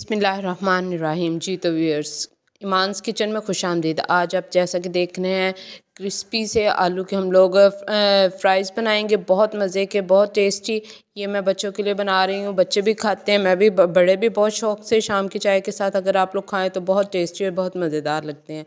बसमीम जी तो viewers इमानस kitchen में खुश आमदीद आज आप जैसा कि देख रहे हैं क्रिस्पी से आलू के हम लोग फ्राइज़ बनाएंगे बहुत मज़े के बहुत टेस्टी ये मैं बच्चों के लिए बना रही हूँ बच्चे भी खाते हैं मैं भी बड़े भी बहुत शौक से शाम की चाय के साथ अगर आप लोग खाएं तो बहुत टेस्टी और बहुत मज़ेदार लगते हैं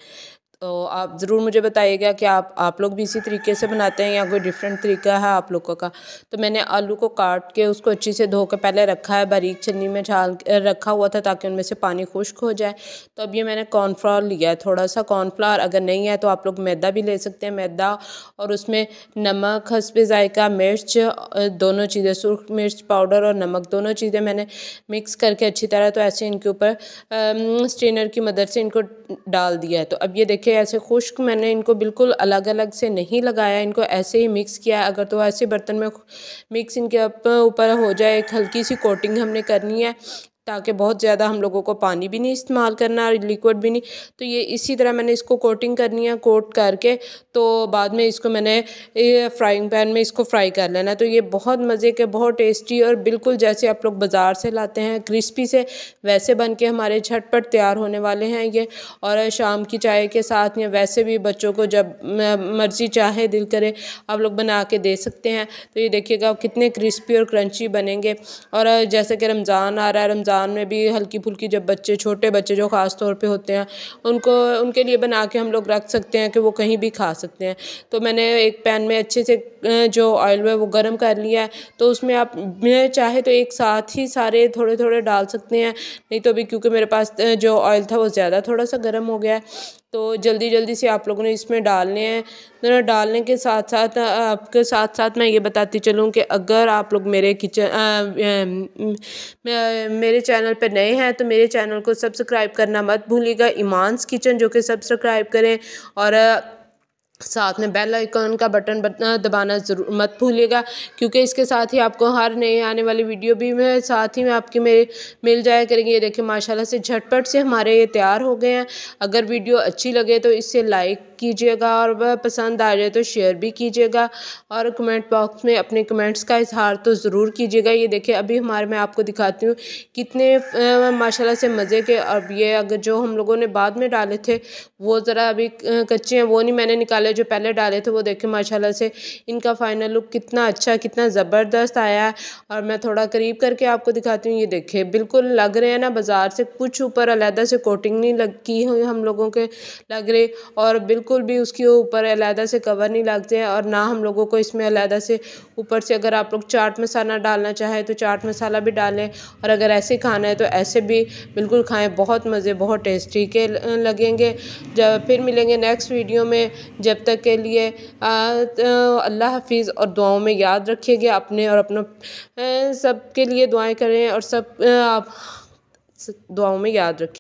तो आप ज़रूर मुझे बताइएगा कि आप आप लोग भी इसी तरीके से बनाते हैं या कोई डिफरेंट तरीका है आप लोगों का तो मैंने आलू को काट के उसको अच्छी से धो के पहले रखा है बारीक छन्नी में छाल रखा हुआ था ताकि उनमें से पानी खुश्क हो जाए तो अब ये मैंने कॉर्नफ्लावर लिया है थोड़ा सा कॉर्नफ्लावर अगर नहीं है तो आप लोग मैदा भी ले सकते हैं मैदा और उसमें नमक हंसप जायका मिर्च दोनों चीज़ें सुरख मिर्च पाउडर और नमक दोनों चीज़ें मैंने मिक्स करके अच्छी तरह तो ऐसे इनके ऊपर स्ट्रेनर की मदद से इनको डाल दिया है तो अब ये देखिए देखिए ऐसे खुश्क मैंने इनको बिल्कुल अलग अलग से नहीं लगाया इनको ऐसे ही मिक्स किया अगर तो ऐसे बर्तन में मिक्स इनके ऊपर हो जाए एक हल्की सी कोटिंग हमने करनी है ताकि बहुत ज़्यादा हम लोगों को पानी भी नहीं इस्तेमाल करना और लिक्विड भी नहीं तो ये इसी तरह मैंने इसको कोटिंग करनी है कोट करके तो बाद में इसको मैंने फ्राइंग पैन में इसको फ्राई कर लेना तो ये बहुत मज़े के बहुत टेस्टी और बिल्कुल जैसे आप लोग बाज़ार से लाते हैं क्रिस्पी से वैसे बन के हमारे झटपट तैयार होने वाले हैं ये और शाम की चाय के साथ या वैसे भी बच्चों को जब मर्ज़ी चाहे दिल करे आप लोग बना के दे सकते हैं तो ये देखिएगा कितने क्रिस्पी और क्रंची बनेंगे और जैसे कि रमज़ान आ रहा है रमज़ान गाँव में भी हल्की फुल्की जब बच्चे छोटे बच्चे जो ख़ास तौर पे होते हैं उनको उनके लिए बना के हम लोग रख सकते हैं कि वो कहीं भी खा सकते हैं तो मैंने एक पैन में अच्छे से जो ऑयल में वो गर्म कर लिया है तो उसमें आप चाहे तो एक साथ ही सारे थोड़े थोड़े डाल सकते हैं नहीं तो अभी क्योंकि मेरे पास जो ऑयल था वो ज़्यादा थोड़ा सा गर्म हो गया है तो जल्दी जल्दी से आप लोगों ने इसमें डालने हैं तो डालने के साथ साथ आपके साथ साथ मैं ये बताती चलूँ कि अगर आप लोग मेरे किचन मेरे चैनल पर नए हैं तो मेरे चैनल को सब्सक्राइब करना मत भूलिएगा ईमानस किचन जो कि सब्सक्राइब करें और साथ में बेल आइकॉन का बटन दबाना ज़रूर मत भूलिएगा क्योंकि इसके साथ ही आपको हर नए आने वाली वीडियो भी में साथ ही में आपकी मेरे मिल जाया करेंगे ये देखिए माशाल्लाह से झटपट से हमारे ये तैयार हो गए हैं अगर वीडियो अच्छी लगे तो इससे लाइक कीजिएगा और वह पसंद आ जाए तो शेयर भी कीजिएगा और कमेंट बॉक्स में अपने कमेंट्स का इजहार तो ज़रूर कीजिएगा ये देखिए अभी हमारे मैं आपको दिखाती हूँ कितने माशाला से मज़े के अब ये अगर जो हम लोगों ने बाद में डाले थे वो ज़रा अभी कच्चे हैं वो नहीं मैंने निकाले मसाले जो पहले डाले थे वो देखे माशाल्लाह से इनका फाइनल लुक कितना अच्छा कितना ज़बरदस्त आया है और मैं थोड़ा करीब करके आपको दिखाती हूँ ये देखे बिल्कुल लग रहे हैं ना बाज़ार से कुछ ऊपर अलहदा से कोटिंग नहीं लग की हुई हम लोगों के लग रहे और बिल्कुल भी उसके ऊपर अलहदा से कवर नहीं लगते हैं और ना हम लोगों को इसमें अलहदा से ऊपर से अगर आप लोग चाट मसाला डालना चाहें तो चाट मसाला भी डालें और अगर ऐसे खाना है तो ऐसे भी बिल्कुल खाएँ बहुत मज़े बहुत टेस्टी के लगेंगे जब फिर मिलेंगे नेक्स्ट वीडियो में जब तक के लिए अल्लाह हाफ़िज़ और दुआओं में याद रखिएगा अपने और अपनों सबके लिए दुआएँ करें और सब आप दुआओं में याद रखें